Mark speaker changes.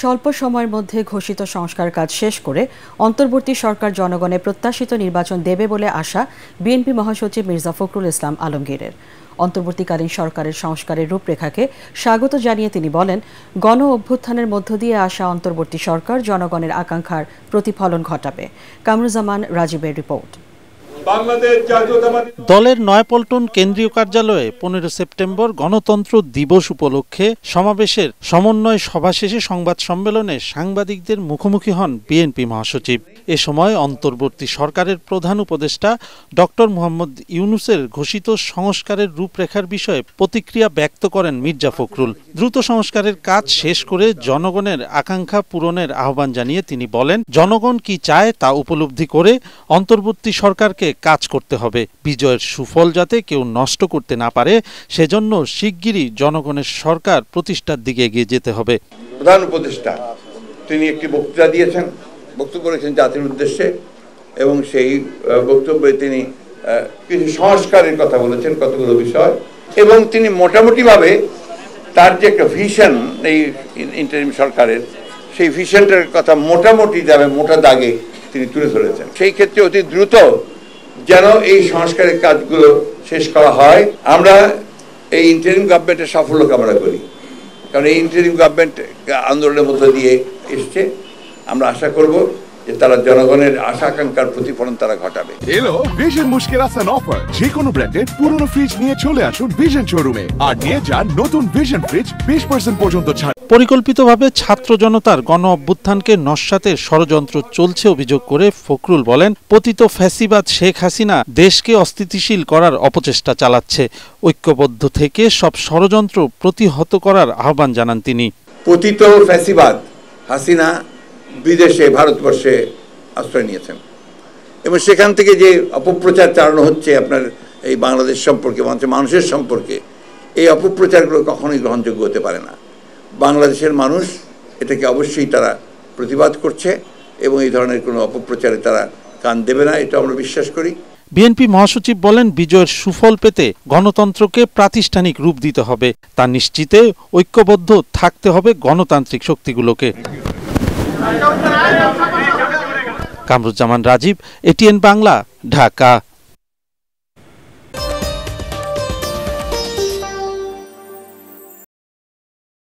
Speaker 1: স্বল্প সময়ের মধ্যে ঘোষিত সংস্কার কাজ শেষ করে অন্তর্বর্তী সরকার জনগণে প্রত্যাশিত নির্বাচন দেবে বলে আশা বিএনপি মহাসচিব মির্জা ফখরুল ইসলাম আলমগীরের অন্তর্বর্তীকালীন সরকারের সংস্কারের রূপরেখাকে স্বাগত জানিয়ে তিনি বলেন গণ অভ্যুত্থানের মধ্য দিয়ে আসা অন্তর্বর্তী সরকার জনগণের আকাঙ্ক্ষার প্রতিফলন ঘটাবে কামরুজামান রাজীবের রিপোর্ট দলের নয়পল্টন কেন্দ্রীয় কার্যালয়ে পনেরো সেপ্টেম্বর গণতন্ত্র দিবস উপলক্ষে সমাবেশের সমন্বয় সভা শেষে সংবাদ সম্মেলনে সাংবাদিকদের মুখোমুখি হন বিএনপি মহাসচিব এ সময় অন্তর্বর্তী সরকারের প্রধান উপদেষ্টা ড মোহাম্মদ ইউনুসের ঘোষিত সংস্কারের রূপরেখার বিষয়ে প্রতিক্রিয়া ব্যক্ত করেন মির্জা ফখরুল দ্রুত সংস্কারের কাজ শেষ করে জনগণের আকাঙ্ক্ষা পূরণের আহ্বান জানিয়ে তিনি বলেন জনগণ কি চায় তা উপলব্ধি করে অন্তর্বর্তী সরকারকে কাজ করতে হবে বিজয়ের সুফল যাতে কেউ নষ্ট করতে না পারে সেজন্য শিগগিরই জনগণের সরকার প্রতিষ্ঠার দিকে এগিয়ে যেতে হবে
Speaker 2: প্রধান উপদেষ্টা তিনি একটি বক্তৃতা দিয়েছেন বক্তব্য করেছেন জাতির উদ্দেশ্যে এবং সেই বক্তব্যে তিনি কিছু সংস্কারের কথা বলেছেন কতগুলো বিষয় এবং তিনি মোটামুটিভাবে তার যে একটা ভিশন এই ইন্টারিম সরকারের সেই ভিশনটার কথা মোটামুটি যাবে মোটা দাগে তিনি তুলে ধরেছেন সেই ক্ষেত্রে অতি দ্রুত যেন এই সংস্কারের কাজগুলো শেষ করা হয় আমরা এই ইন্টারিম গভর্নমেন্টের সাফল্য কামনা করি কারণ এই ইন্টারিম গভর্নমেন্ট আন্দোলনের মধ্য দিয়ে এসছে আমরা আশা করব যে তারা জনগণের আশা আকাঙ্ক্ষার প্রতিফলন তারা ঘটাবে এলো ভিশন মুশকিল আসান অফার যে কোনো ব্র্যান্ডের পুরনো ফ্রিজ নিয়ে চলে আসুন ভিশন শোরুমে আর নিয়ে যান নতুন ভিশন ফ্রিজ বিশ পর্যন্ত ছাড় পরিকল্পিতভাবে ছাত্র
Speaker 1: জনতার গণ অভ্যুত্থানকে নস্যাতে ষড়যন্ত্র চলছে অভিযোগ করে ফখরুল বলেন পতিত ফ্যাসিবাদ শেখ হাসিনা দেশকে অস্থিতিশীল করার অপচেষ্টা চালাচ্ছে ঐক্যবদ্ধ থেকে সব ষড়যন্ত্র প্রতিহত করার আহ্বান জানান তিনি
Speaker 2: পতিত ফ্যাসিবাদ হাসিনা বিদেশে ভারতবর্ষে আশ্রয় নিয়েছেন এবং সেখান থেকে যে অপপ্রচার চালানো হচ্ছে আপনার এই বাংলাদেশ সম্পর্কে মানুষের সম্পর্কে এই অপপ্রচারগুলো কখনোই গ্রহণযোগ্য হতে পারে না বাংলাদেশের মানুষ এটাকে অবশ্যই তারা প্রতিবাদ করছে এবং এই ধরনের কোনো অপপ্রচারে তারা কান দেবে না এটা আমরা বিশ্বাস করি
Speaker 1: বিএনপি মহাসচিব বলেন বিজয়ের সুফল পেতে গণতন্ত্রকে প্রাতিষ্ঠানিক রূপ দিতে হবে তা নিশ্চিতে ঐক্যবদ্ধ থাকতে হবে গণতান্ত্রিক শক্তিগুলোকে কামরুজ্জামান রাজীব এটিএন বাংলা ঢাকা